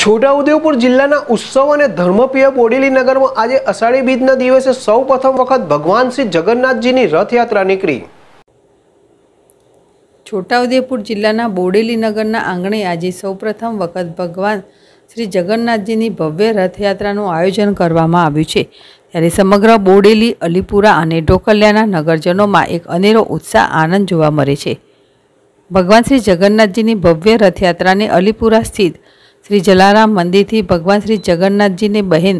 છોટાઉદેપુર જિલ્લાના ઉત્સવ અને ધર્મપ્રિય બોડેલી નગરમાં આજે અષાઢી બીજના દિવસે સૌ પ્રથમ વખત ભગવાન શ્રી જગન્નાથજીની રથયાત્રા નીકળી છોટાઉદેપુર જિલ્લાના બોડેલી નગરના આંગણે આજે સૌપ્રથમ વખત ભગવાન શ્રી જગન્નાથજીની ભવ્ય રથયાત્રાનું આયોજન કરવામાં આવ્યું છે ત્યારે સમગ્ર બોડેલી અલીપુરા અને ઢોકલિયાના નગરજનોમાં એક અનેરો ઉત્સાહ આનંદ જોવા મળે છે ભગવાન શ્રી જગન્નાથજીની ભવ્ય રથયાત્રાને અલીપુરા સ્થિત શ્રી જલારામ મંદિરથી ભગવાન શ્રી જગન્નાથજીને બહેન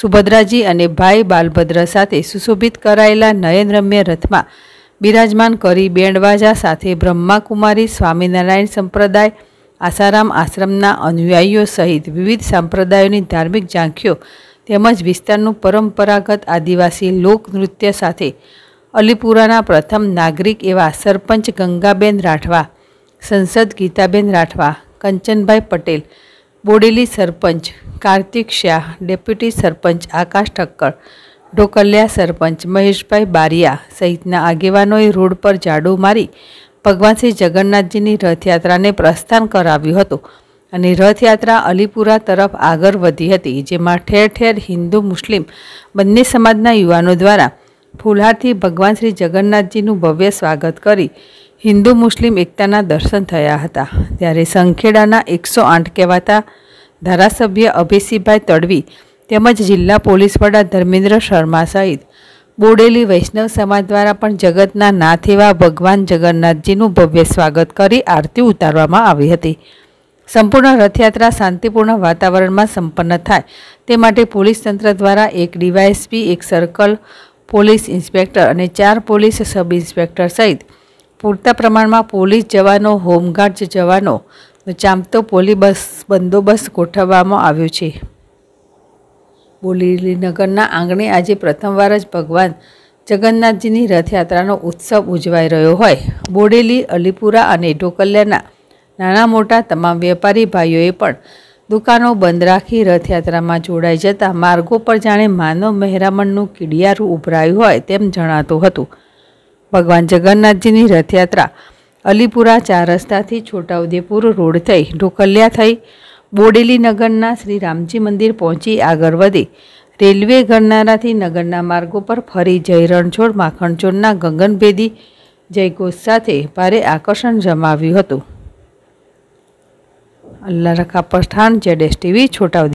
સુભદ્રાજી અને ભાઈ બાલભદ્ર સાથે સુશોભિત કરાયેલા નયનરમ્ય રથમાં બિરાજમાન કરી બેંડવાજા સાથે બ્રહ્માકુમારી સ્વામિનારાયણ સંપ્રદાય આસારામ આશ્રમના અનુયાયીઓ સહિત વિવિધ સંપ્રદાયોની ધાર્મિક ઝાંખીઓ તેમજ વિસ્તારનું પરંપરાગત આદિવાસી લોકનૃત્ય સાથે અલીપુરાના પ્રથમ નાગરિક એવા સરપંચ ગંગાબેન રાઠવા સંસદ ગીતાબેન રાઠવા કંચનભાઈ પટેલ બોડેલી સરપંચ કાર્તિક શાહ ડેપ્યુટી સરપંચ આકાશ ઠક્કર ઢોકલિયા સરપંચ મહેશભાઈ બારિયા સહિતના આગેવાનોએ રોડ પર ઝાડુ મારી ભગવાન શ્રી જગન્નાથજીની રથયાત્રાને પ્રસ્થાન કરાવ્યું હતું અને રથયાત્રા અલીપુરા તરફ આગળ વધી હતી જેમાં ઠેર ઠેર હિન્દુ મુસ્લિમ બંને સમાજના યુવાનો દ્વારા ફૂલહારથી ભગવાન શ્રી જગન્નાથજીનું ભવ્ય સ્વાગત કરી હિન્દુ મુસ્લિમ એકતાના દર્શન થયા હતા ત્યારે સંખેડાના એકસો આઠ કહેવાતા ધારાસભ્ય અભિષીભાઈ તડવી તેમજ જિલ્લા પોલીસ વડા ધર્મેન્દ્ર શર્મા સહિત બોડેલી વૈષ્ણવ સમાજ દ્વારા પણ જગતના નાથ એવા ભગવાન જગન્નાથજીનું ભવ્ય સ્વાગત કરી આરતી ઉતારવામાં આવી હતી સંપૂર્ણ રથયાત્રા શાંતિપૂર્ણ વાતાવરણમાં સંપન્ન થાય તે માટે પોલીસ તંત્ર દ્વારા એક ડીવાયએસપી એક સર્કલ પોલીસ ઇન્સ્પેક્ટર અને ચાર પોલીસ સબ ઇન્સ્પેક્ટર સહિત પૂરતા પ્રમાણમાં પોલીસ જવાનો હોમગાર્ડ જવાનો ચામતો પોલી બસ બંદોબસ્ત ગોઠવવામાં આવ્યો છે બોલીનગરના આંગણે આજે પ્રથમવાર જ ભગવાન જગન્નાથજીની રથયાત્રાનો ઉત્સવ ઉજવાઈ રહ્યો હોય બોડેલી અલીપુરા અને ઢોકલ્યાના નાના મોટા તમામ વેપારી ભાઈઓએ પણ દુકાનો બંધ રાખી રથયાત્રામાં જોડાઈ જતાં માર્ગો પર જાણે માનવ મહેરામણનું કીડિયારું ઉભરાયું હોય તેમ જણાતું હતું ભગવાન જગન્નાથજીની રથયાત્રા અલીપુરા ચાર રસ્તાથી છોટાઉદેપુર રોડ થઈ ઢોકલિયા થઈ બોડેલી નગરના શ્રી રામજી મંદિર પહોંચી આગળ વધી રેલવે ગણનારાથી નગરના માર્ગો પર ફરી જય રણછોડ માખણચોડના ગગનભેદી જયઘોષ સાથે ભારે આકર્ષણ જમાવ્યું હતું અલ્લાહ રખા પઠાણ જેડેસ ટીવી છોટાઉદેપુર